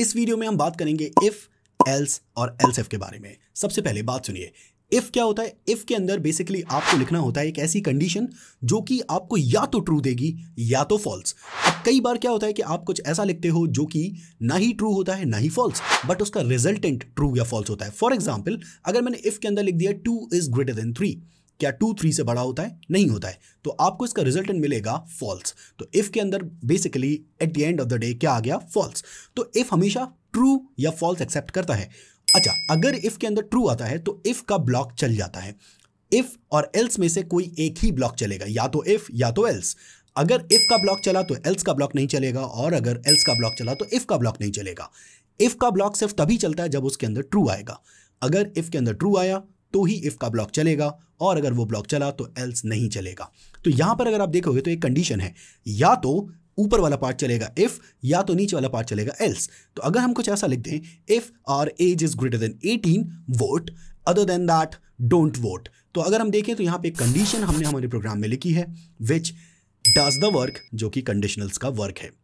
इस वीडियो में हम बात करेंगे इफ एल्स और एल्स एफ के बारे में सबसे पहले बात सुनिए इफ क्या होता है इफ के अंदर बेसिकली आपको लिखना होता है एक ऐसी कंडीशन जो कि आपको या तो ट्रू देगी या तो फॉल्स अब कई बार क्या होता है कि आप कुछ ऐसा लिखते हो जो कि ना ही ट्रू होता है ना ही फॉल्स बट उसका रिजल्टेंट ट्रू या फॉल्स होता है फॉर एग्जाम्पल अगर मैंने इफ के अंदर लिख दिया two is greater than three क्या टू थ्री से बड़ा होता है नहीं होता है तो आपको इसका रिजल्टेंट मिलेगा फॉल्स तो इफ़ के अंदर basically at the end of the day क्या आ गया फॉल्स तो इफ़ हमेशा ट्रू या फॉल्स एक्सेप्ट करता है अच्छा अगर इफ़ के अंदर ट्रू आता है तो इफ़ का ब्लॉक चल जाता है इफ़ और एल्स में से कोई एक ही ब्लॉक चलेगा या तो इफ़ या तो एल्स अगर इफ़ का ब्लॉक चला तो एल्स का ब्लॉक नहीं चलेगा और अगर एल्स का ब्लॉक चला तो इफ़ का ब्लॉक नहीं चलेगा इफ़ का ब्लॉक सिर्फ तभी चलता है जब उसके अंदर ट्रू आएगा अगर इफ़ के अंदर ट्रू आया तो ही इफ़ का ब्लॉक चलेगा और अगर वो ब्लॉक चला तो एल्स नहीं चलेगा तो यहाँ पर अगर आप देखोगे तो एक कंडीशन है या तो ऊपर वाला पार्ट चलेगा इफ या तो नीचे वाला पार्ट चलेगा एल्स तो अगर हम कुछ ऐसा लिख दें if our age is greater than 18 vote other than that don't vote तो अगर हम देखें तो यहाँ पे कंडीशन हमने हमारे प्रोग्राम में लिखी है विच डज द वर्क जो कि कंडीशनल्स का वर्क है